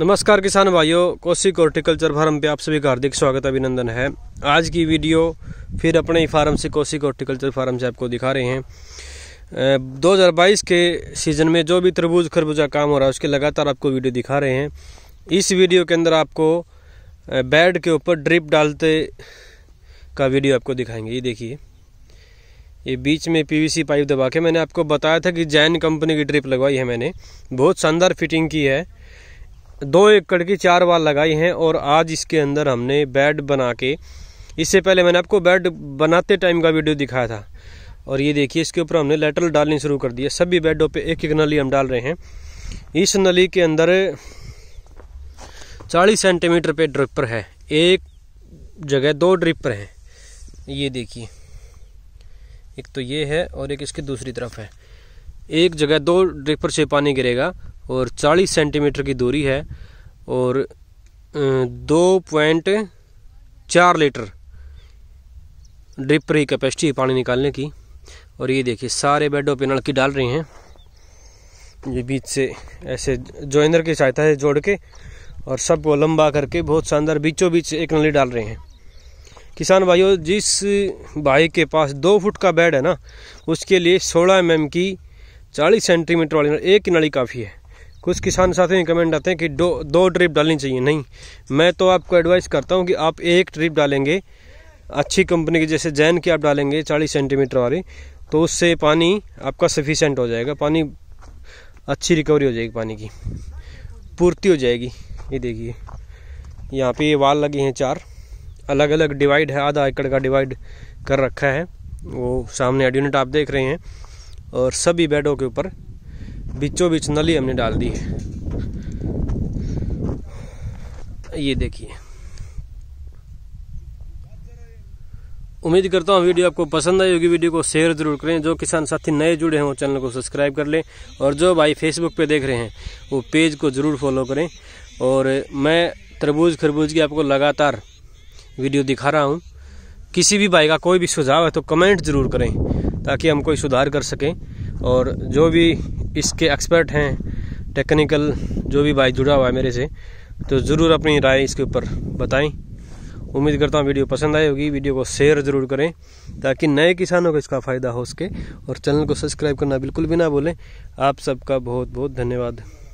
नमस्कार किसान भाइयों कोसी कोर्टिकल्चर फार्म पे आप सभी का हार्दिक स्वागत अभिनंदन है आज की वीडियो फिर अपने ही फार्म से कोसी कोर्टिकल्चर फार्म से आपको दिखा रहे हैं 2022 के सीज़न में जो भी तरबूज खरबूजा काम हो रहा है उसके लगातार आपको वीडियो दिखा रहे हैं इस वीडियो के अंदर आपको बेड के ऊपर ड्रिप डालते का वीडियो आपको दिखाएंगे ये देखिए ये बीच में पीवीसी पाइप दबा के मैंने आपको बताया था कि जैन कंपनी की ड्रिप लगवाई है मैंने बहुत शानदार फिटिंग की है दो एकड़ की चार बार लगाई हैं और आज इसके अंदर हमने बेड बना के इससे पहले मैंने आपको बेड बनाते टाइम का वीडियो दिखाया था और ये देखिए इसके ऊपर हमने लेटरल डालनी शुरू कर दी है सभी बेडों पे एक एक नली हम डाल रहे हैं इस नली के अंदर 40 सेंटीमीटर पे ड्रिपर है एक जगह दो ड्रिपर हैं ये देखिए एक तो ये है और एक इसकी दूसरी तरफ है एक जगह दो ड्रिपर से पानी गिरेगा और 40 सेंटीमीटर की दूरी है और दो पॉइंट चार लीटर ड्रिप रही कैपेसिटी पानी निकालने की और ये देखिए सारे बेडों पे नलकी डाल रही हैं ये बीच से ऐसे जोइंदर की सहायता से जोड़ के और सब को लंबा करके बहुत शानदार बीचों बीच एक नली डाल रहे हैं किसान भाइयों जिस भाई के पास दो फुट का बेड है ना उसके लिए सोलह एम की चालीस सेंटीमीटर वाली एक नली काफ़ी है कुछ किसान साथियों कमेंट आते हैं कि दो दो ट्रिप डालनी चाहिए नहीं मैं तो आपको एडवाइस करता हूँ कि आप एक ट्रिप डालेंगे अच्छी कंपनी की जैसे जैन की आप डालेंगे चालीस सेंटीमीटर वाली तो उससे पानी आपका सफिशेंट हो जाएगा पानी अच्छी रिकवरी हो जाएगी पानी की पूर्ति हो जाएगी ये देखिए यहाँ पे ये वाल लगे हैं चार अलग अलग डिवाइड है आधा एकड़ का डिवाइड कर रखा है वो सामने एड यूनिट आप देख रहे हैं और सभी बेडों के ऊपर बीचों बीच नली हमने डाल दी है ये देखिए उम्मीद करता हूँ वीडियो आपको पसंद आई होगी वीडियो को शेयर जरूर करें जो किसान साथी नए जुड़े हैं वो चैनल को सब्सक्राइब कर लें और जो भाई फेसबुक पे देख रहे हैं वो पेज को ज़रूर फॉलो करें और मैं तरबूज खरबूज की आपको लगातार वीडियो दिखा रहा हूँ किसी भी भाई का कोई भी सुझाव है तो कमेंट ज़रूर करें ताकि हम कोई सुधार कर सकें और जो भी इसके एक्सपर्ट हैं टेक्निकल जो भी भाई जुड़ा हुआ है मेरे से तो ज़रूर अपनी राय इसके ऊपर बताएं उम्मीद करता हूँ वीडियो पसंद आई होगी वीडियो को शेयर ज़रूर करें ताकि नए किसानों को इसका फ़ायदा हो सके और चैनल को सब्सक्राइब करना बिल्कुल भी ना भूलें आप सबका बहुत बहुत धन्यवाद